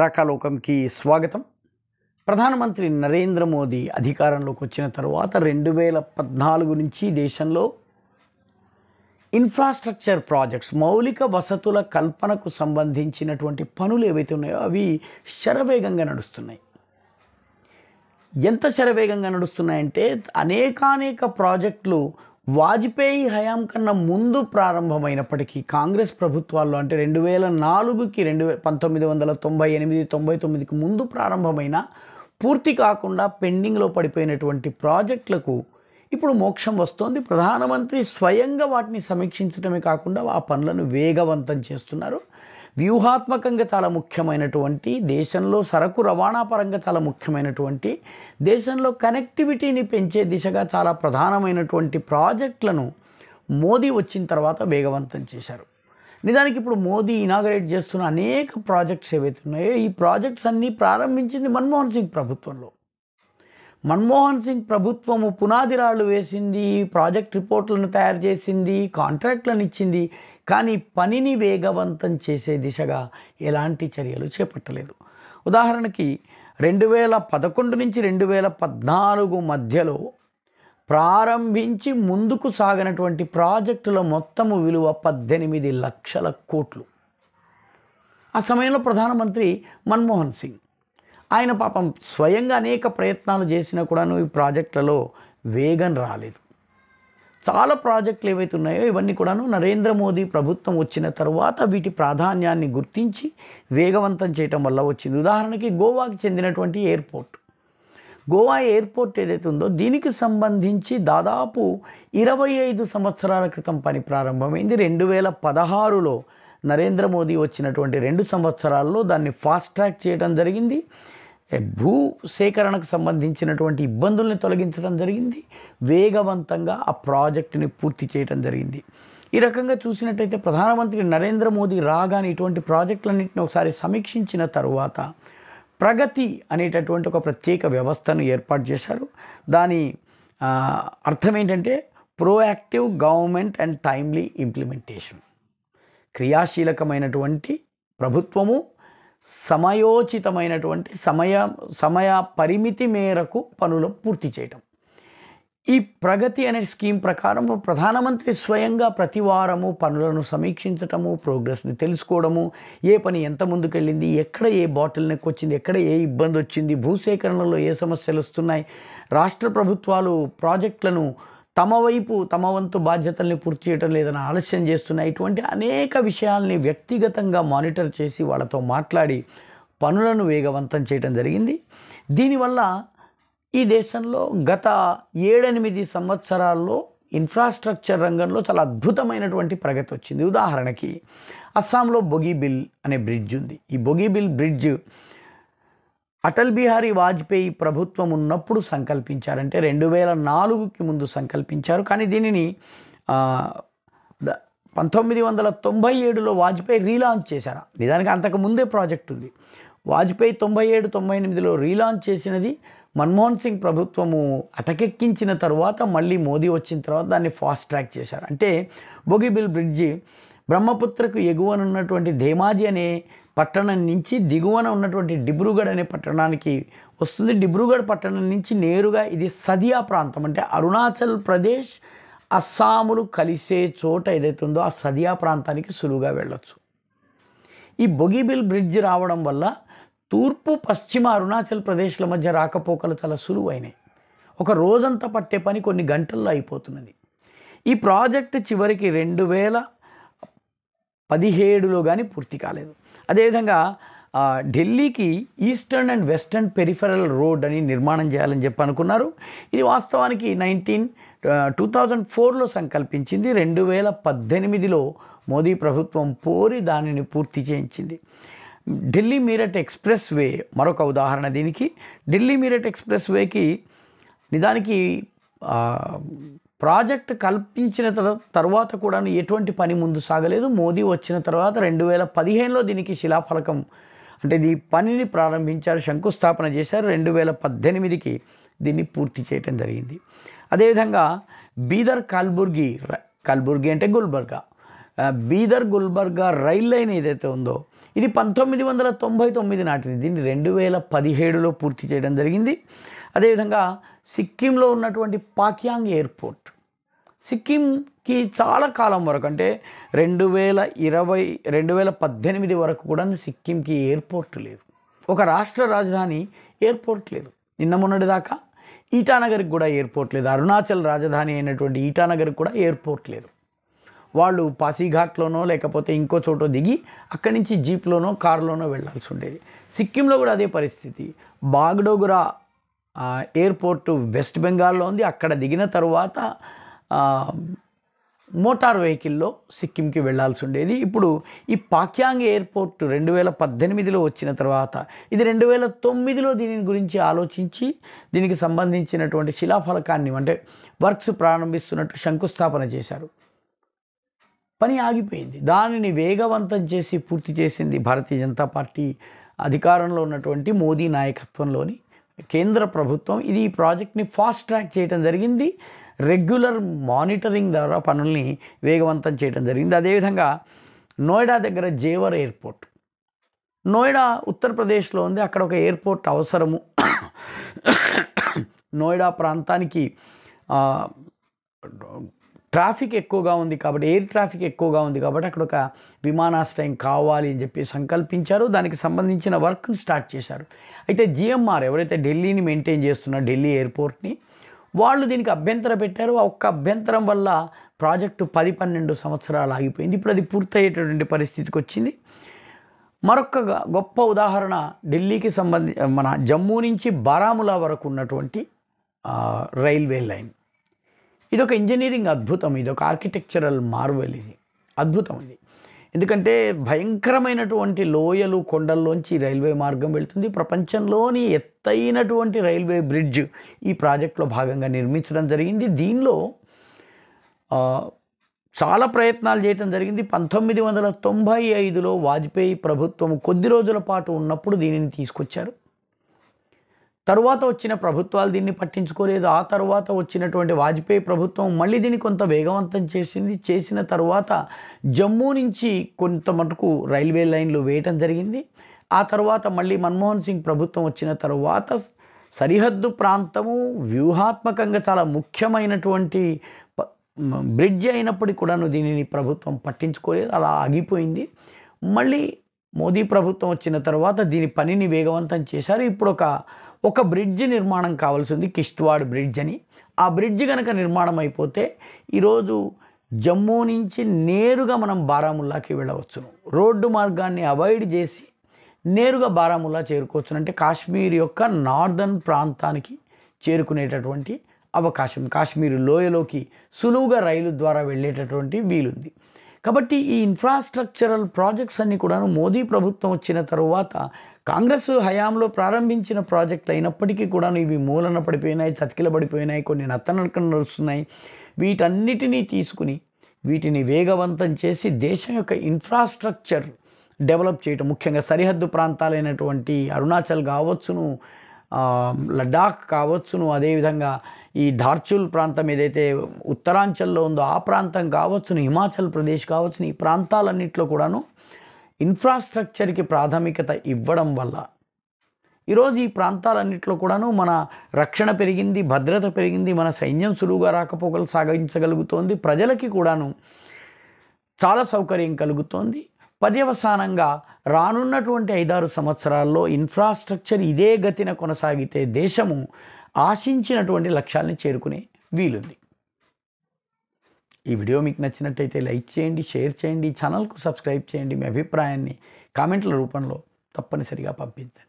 రాకాలోకంకి స్వాగతం ప్రధానమంత్రి నరేంద్ర మోదీ అధికారంలోకి వచ్చిన తర్వాత రెండు వేల పద్నాలుగు నుంచి దేశంలో ఇన్ఫ్రాస్ట్రక్చర్ ప్రాజెక్ట్స్ మౌలిక వసతుల కల్పనకు సంబంధించినటువంటి పనులు ఏవైతే ఉన్నాయో అవి శరవేగంగా నడుస్తున్నాయి ఎంత శరవేగంగా నడుస్తున్నాయంటే అనేకానేక ప్రాజెక్టులు వాజ్పేయి హయాం కన్నా ముందు ప్రారంభమైనప్పటికీ కాంగ్రెస్ ప్రభుత్వాల్లో అంటే రెండు వేల నాలుగుకి రెండు పంతొమ్మిది వందల తొంభై ఎనిమిది తొంభై తొమ్మిదికి ముందు ప్రారంభమైన పూర్తి కాకుండా పెండింగ్లో పడిపోయినటువంటి ప్రాజెక్టులకు ఇప్పుడు మోక్షం వస్తోంది ప్రధానమంత్రి స్వయంగా వాటిని సమీక్షించడమే కాకుండా ఆ పనులను వేగవంతం చేస్తున్నారు వ్యూహాత్మకంగా చాలా ముఖ్యమైనటువంటి దేశంలో సరకు రవాణా పరంగా చాలా ముఖ్యమైనటువంటి దేశంలో కనెక్టివిటీని పెంచే దిశగా చాలా ప్రధానమైనటువంటి ప్రాజెక్టులను మోదీ వచ్చిన తర్వాత వేగవంతం చేశారు నిజానికి ఇప్పుడు మోదీ ఇనాగరేట్ చేస్తున్న అనేక ప్రాజెక్ట్స్ ఏవైతే ఉన్నాయో ఈ ప్రాజెక్ట్స్ అన్నీ ప్రారంభించింది మన్మోహన్ సింగ్ ప్రభుత్వంలో మన్మోహన్ సింగ్ ప్రభుత్వము పునాదిరాళ్ళు వేసింది ప్రాజెక్ట్ రిపోర్ట్లను తయారు చేసింది కాంట్రాక్ట్లను ఇచ్చింది కానీ పనిని వేగవంతం చేసే దిశగా ఎలాంటి చర్యలు చేపట్టలేదు ఉదాహరణకి రెండు వేల పదకొండు నుంచి రెండు వేల పద్నాలుగు మధ్యలో ప్రారంభించి ముందుకు సాగినటువంటి ప్రాజెక్టుల మొత్తము విలువ పద్దెనిమిది లక్షల కోట్లు ఆ సమయంలో ప్రధానమంత్రి మన్మోహన్ సింగ్ ఆయన పాపం స్వయంగా అనేక ప్రయత్నాలు చేసినా కూడాను ఈ ప్రాజెక్టులలో వేగం రాలేదు చాలా ప్రాజెక్టులు ఏవైతే ఉన్నాయో ఇవన్నీ కూడాను నరేంద్ర మోదీ ప్రభుత్వం వచ్చిన తర్వాత వీటి ప్రాధాన్యాన్ని గుర్తించి వేగవంతం చేయటం వల్ల వచ్చింది ఉదాహరణకి గోవాకి చెందినటువంటి ఎయిర్పోర్ట్ గోవా ఎయిర్పోర్ట్ ఏదైతే ఉందో దీనికి సంబంధించి దాదాపు ఇరవై ఐదు సంవత్సరాల క్రితం పని ప్రారంభమైంది రెండు వేల పదహారులో నరేంద్ర మోదీ వచ్చినటువంటి రెండు సంవత్సరాల్లో దాన్ని ఫాస్ట్ ట్రాక్ చేయడం జరిగింది భూ సేకరణకు సంబంధించినటువంటి ఇబ్బందుల్ని తొలగించడం జరిగింది వేగవంతంగా ఆ ప్రాజెక్టుని పూర్తి చేయడం జరిగింది ఈ రకంగా చూసినట్టయితే ప్రధానమంత్రి నరేంద్ర మోదీ రాగానే ఇటువంటి ప్రాజెక్టులన్నింటిని ఒకసారి సమీక్షించిన తరువాత ప్రగతి అనేటటువంటి ఒక ప్రత్యేక వ్యవస్థను ఏర్పాటు చేశారు దాని అర్థం ఏంటంటే proactive government and timely implementation క్రియాశీలకమైనటువంటి ప్రభుత్వము సమయోచితమైనటువంటి సమయ సమయ పరిమితి మేరకు పనులు పూర్తి చేయటం ఈ ప్రగతి అనే స్కీమ్ ప్రకారం ప్రధానమంత్రి స్వయంగా ప్రతి వారము పనులను సమీక్షించటము ప్రోగ్రెస్ని తెలుసుకోవడము ఏ పని ఎంత ముందుకెళ్ళింది ఎక్కడ ఏ బాటిల్ నెక్ వచ్చింది ఎక్కడ ఏ ఇబ్బంది వచ్చింది భూసేకరణలో ఏ సమస్యలు వస్తున్నాయి రాష్ట్ర ప్రభుత్వాలు ప్రాజెక్టులను తమ వైపు తమ వంతు బాధ్యతల్ని పూర్తి చేయటం లేదని ఆలస్యం చేస్తున్న ఇటువంటి అనేక విషయాల్ని వ్యక్తిగతంగా మానిటర్ చేసి వాళ్ళతో మాట్లాడి పనులను వేగవంతం చేయడం జరిగింది దీనివల్ల ఈ దేశంలో గత ఏడెనిమిది సంవత్సరాల్లో ఇన్ఫ్రాస్ట్రక్చర్ రంగంలో చాలా అద్భుతమైనటువంటి ప్రగతి వచ్చింది ఉదాహరణకి అస్సాంలో బొగీబిల్ అనే బ్రిడ్జ్ ఉంది ఈ బొగీబిల్ బ్రిడ్జ్ అటల్ బిహారీ వాజ్పేయి ప్రభుత్వం ఉన్నప్పుడు సంకల్పించారంటే రెండు వేల నాలుగుకి ముందు సంకల్పించారు కానీ దీనిని పంతొమ్మిది వందల తొంభై ఏడులో వాజ్పేయి రీలాంచ్ చేశారు నిజానికి అంతకు ముందే ప్రాజెక్ట్ ఉంది వాజ్పేయి తొంభై ఏడు తొంభై ఎనిమిదిలో రీలాంచ్ చేసినది మన్మోహన్ సింగ్ ప్రభుత్వము అటకెక్కించిన తర్వాత మళ్ళీ మోదీ వచ్చిన తర్వాత దాన్ని ఫాస్ట్ ట్రాక్ చేశారు అంటే బొగిబిల్ బ్రిడ్జి బ్రహ్మపుత్రకు ఎగువనున్నటువంటి ధేమాజీ అనే పట్టణం నుంచి దిగువన ఉన్నటువంటి డిబ్రూగఢ్ అనే పట్టణానికి వస్తుంది డిబ్రూగఢ్ పట్టణం నుంచి నేరుగా ఇది సదియా ప్రాంతం అంటే అరుణాచల్ ప్రదేశ్ అస్సాములు కలిసే చోట ఏదైతే ఉందో ఆ సదియా ప్రాంతానికి సులువుగా వెళ్ళొచ్చు ఈ బొగిబిల్ బ్రిడ్జ్ రావడం వల్ల తూర్పు పశ్చిమ అరుణాచల్ ప్రదేశ్ల మధ్య రాకపోకలు చాలా సులువైనాయి ఒక రోజంతా పట్టే పని కొన్ని గంటల్లో అయిపోతున్నది ఈ ప్రాజెక్ట్ చివరికి రెండు వేల పదిహేడులో కానీ పూర్తి కాలేదు అదేవిధంగా ఢిల్లీకి eastern and western peripheral road అని నిర్మాణం చేయాలని చెప్పి అనుకున్నారు ఇది వాస్తవానికి నైన్టీన్ టూ థౌజండ్ ఫోర్లో సంకల్పించింది రెండు వేల పద్దెనిమిదిలో మోదీ ప్రభుత్వం పోరి దానిని పూర్తి చేయించింది ఢిల్లీ మీరట్ ఎక్స్ప్రెస్ వే మరొక ఉదాహరణ దీనికి ఢిల్లీ మీరట్ ఎక్స్ప్రెస్ వేకి నిజానికి ప్రాజెక్ట్ కల్పించిన తర్వాత కూడా ఎటువంటి పని ముందు సాగలేదు మోదీ వచ్చిన తర్వాత రెండు వేల పదిహేనులో దీనికి శిలాఫలకం అంటే ఈ పనిని ప్రారంభించారు శంకుస్థాపన చేశారు రెండు వేల పద్దెనిమిదికి దీన్ని పూర్తి చేయడం జరిగింది అదేవిధంగా బీదర్ కల్బుర్గి కల్బుర్గి అంటే గుల్బర్గా బీదర్ గుల్బర్గా రైల్ లైన్ ఏదైతే ఉందో ఇది పంతొమ్మిది వందల తొంభై తొమ్మిది నాటిది దీన్ని రెండు వేల పదిహేడులో పూర్తి చేయడం జరిగింది అదేవిధంగా సిక్కింలో ఉన్నటువంటి పాక్యాంగ్ ఎయిర్పోర్ట్ సిక్కింకి చాలా కాలం వరకు అంటే రెండు వేల ఇరవై రెండు వేల పద్దెనిమిది వరకు కూడా సిక్కింకి ఎయిర్పోర్ట్ లేదు ఒక రాష్ట్ర రాజధాని ఎయిర్పోర్ట్ లేదు నిన్న మొన్నటి దాకా ఈటానగర్కి కూడా ఎయిర్పోర్ట్ లేదు అరుణాచల్ రాజధాని అయినటువంటి ఈటానగర్కి కూడా ఎయిర్పోర్ట్ లేదు వాళ్ళు పాసిఘాట్లోనో లేకపోతే ఇంకో చోట దిగి అక్కడి నుంచి జీప్లోనో కారులోనో వెళ్లాల్సి ఉండేది సిక్కింలో కూడా అదే పరిస్థితి బాగ్డోగురా ఎయిర్పోర్టు వెస్ట్ బెంగాల్లో ఉంది అక్కడ దిగిన తరువాత మోటార్ వెహికల్లో సిక్కింకి వెళ్లాల్సి ఉండేది ఇప్పుడు ఈ పాక్యాంగ్ ఎయిర్పోర్ట్ రెండు వేల పద్దెనిమిదిలో వచ్చిన తర్వాత ఇది రెండు వేల తొమ్మిదిలో దీని గురించి ఆలోచించి దీనికి సంబంధించినటువంటి శిలాఫలకాన్ని అంటే వర్క్స్ ప్రారంభిస్తున్నట్టు శంకుస్థాపన చేశారు పని ఆగిపోయింది దానిని వేగవంతం చేసి పూర్తి చేసింది భారతీయ జనతా పార్టీ అధికారంలో ఉన్నటువంటి మోదీ నాయకత్వంలోని కేంద్ర ప్రభుత్వం ఇది ఈ ప్రాజెక్ట్ని ఫాస్ట్ ట్రాక్ చేయడం జరిగింది రెగ్యులర్ మానిటరింగ్ ద్వారా పనుల్ని వేగవంతం చేయడం జరిగింది అదేవిధంగా నోయిడా దగ్గర జేవర్ ఎయిర్పోర్ట్ నోయిడా ఉత్తరప్రదేశ్లో ఉంది అక్కడ ఒక ఎయిర్పోర్ట్ అవసరము నోయిడా ప్రాంతానికి ట్రాఫిక్ ఎక్కువగా ఉంది కాబట్టి ఎయిర్ ట్రాఫిక్ ఎక్కువగా ఉంది కాబట్టి అక్కడ ఒక విమానాశ్రయం కావాలి అని చెప్పి సంకల్పించారు దానికి సంబంధించిన వర్క్ని స్టార్ట్ చేశారు అయితే జిఎంఆర్ ఎవరైతే ఢిల్లీని మెయింటైన్ చేస్తున్నారు ఢిల్లీ ఎయిర్పోర్ట్ని వాళ్ళు దీనికి అభ్యంతరం పెట్టారు ఆ ఒక్క అభ్యంతరం వల్ల ప్రాజెక్టు పది పన్నెండు సంవత్సరాలు ఆగిపోయింది ఇప్పుడు అది పూర్తయ్యేటటువంటి పరిస్థితికి వచ్చింది మరొక గొప్ప ఉదాహరణ ఢిల్లీకి సంబంధి మన జమ్మూ నుంచి బారాముల వరకు ఉన్నటువంటి రైల్వే లైన్ ఇదొక ఇంజనీరింగ్ అద్భుతం ఇదొక ఆర్కిటెక్చరల్ మార్వెల్ ఇది అద్భుతం ఇది ఎందుకంటే భయంకరమైనటువంటి లోయలు కొండల్లోంచి రైల్వే మార్గం వెళ్తుంది ప్రపంచంలోని ఎత్తైనటువంటి రైల్వే బ్రిడ్జ్ ఈ ప్రాజెక్టులో భాగంగా నిర్మించడం జరిగింది దీనిలో చాలా ప్రయత్నాలు చేయడం జరిగింది పంతొమ్మిది వందల తొంభై ఐదులో వాజ్పేయి ప్రభుత్వం కొద్ది రోజుల పాటు ఉన్నప్పుడు దీనిని తీసుకొచ్చారు తరువాత వచ్చిన ప్రభుత్వాలు దీన్ని పట్టించుకోలేదు ఆ తర్వాత వచ్చినటువంటి వాజ్పేయి ప్రభుత్వం మళ్ళీ దీన్ని కొంత వేగవంతం చేసింది చేసిన తర్వాత జమ్మూ నుంచి కొంత మటుకు రైల్వే లైన్లు వేయటం జరిగింది ఆ తర్వాత మళ్ళీ మన్మోహన్ సింగ్ ప్రభుత్వం వచ్చిన తర్వాత సరిహద్దు ప్రాంతము వ్యూహాత్మకంగా చాలా ముఖ్యమైనటువంటి బ్రిడ్జ్ అయినప్పటికీ కూడాను దీనిని ప్రభుత్వం పట్టించుకోలేదు అలా ఆగిపోయింది మళ్ళీ మోదీ ప్రభుత్వం వచ్చిన తర్వాత దీని పనిని వేగవంతం చేశారు ఇప్పుడు ఒక ఒక బ్రిడ్జ్ నిర్మాణం కావాల్సింది కిష్ట్వాడ్ బ్రిడ్జ్ అని ఆ బ్రిడ్జ్ కనుక నిర్మాణం అయిపోతే ఈరోజు జమ్మూ నుంచి నేరుగా మనం బారాముల్లాకి వెళ్ళవచ్చును రోడ్డు మార్గాన్ని అవాయిడ్ చేసి నేరుగా బారాముల్లా చేరుకోవచ్చు అంటే కాశ్మీర్ యొక్క నార్దర్న్ ప్రాంతానికి చేరుకునేటటువంటి అవకాశం కాశ్మీర్ లోయలోకి సులువుగా రైలు ద్వారా వెళ్ళేటటువంటి వీలుంది కాబట్టి ఈ ఇన్ఫ్రాస్ట్రక్చరల్ ప్రాజెక్ట్స్ అన్నీ కూడాను మోదీ ప్రభుత్వం వచ్చిన తరువాత కాంగ్రెస్ హయాంలో ప్రారంభించిన ప్రాజెక్టులు అయినప్పటికీ కూడాను ఇవి మూలన పడిపోయినాయి తతికిలబడిపోయినాయి కొన్ని నత్తనడక నడుస్తున్నాయి వీటన్నిటినీ తీసుకుని వీటిని వేగవంతం చేసి దేశం యొక్క ఇన్ఫ్రాస్ట్రక్చర్ డెవలప్ చేయటం ముఖ్యంగా సరిహద్దు ప్రాంతాలైనటువంటి అరుణాచల్ కావచ్చును లడాక్ కావచ్చును అదేవిధంగా ఈ ధార్చుల్ ప్రాంతం ఏదైతే ఉత్తరాంచల్లో ఉందో ఆ ప్రాంతం కావచ్చును హిమాచల్ ప్రదేశ్ కావచ్చు ఈ ప్రాంతాలన్నింటిలో కూడాను ఇన్ఫ్రాస్ట్రక్చర్కి ప్రాథమికత ఇవ్వడం వల్ల ఈరోజు ఈ ప్రాంతాలన్నింటిలో కూడాను మన రక్షణ పెరిగింది భద్రత పెరిగింది మన సైన్యం సులువుగా రాకపోకలు సాగించగలుగుతోంది ప్రజలకి కూడాను చాలా సౌకర్యం కలుగుతోంది పర్యవసానంగా రానున్నటువంటి ఐదారు సంవత్సరాల్లో ఇన్ఫ్రాస్ట్రక్చర్ ఇదే గతిన కొనసాగితే దేశము ఆశించినటువంటి లక్ష్యాలను చేరుకునే వీలుంది ఈ వీడియో మీకు నచ్చినట్టయితే లైక్ చేయండి షేర్ చేయండి ఛానల్కు సబ్స్క్రైబ్ చేయండి మీ అభిప్రాయాన్ని కామెంట్ల రూపంలో తప్పనిసరిగా పంపించండి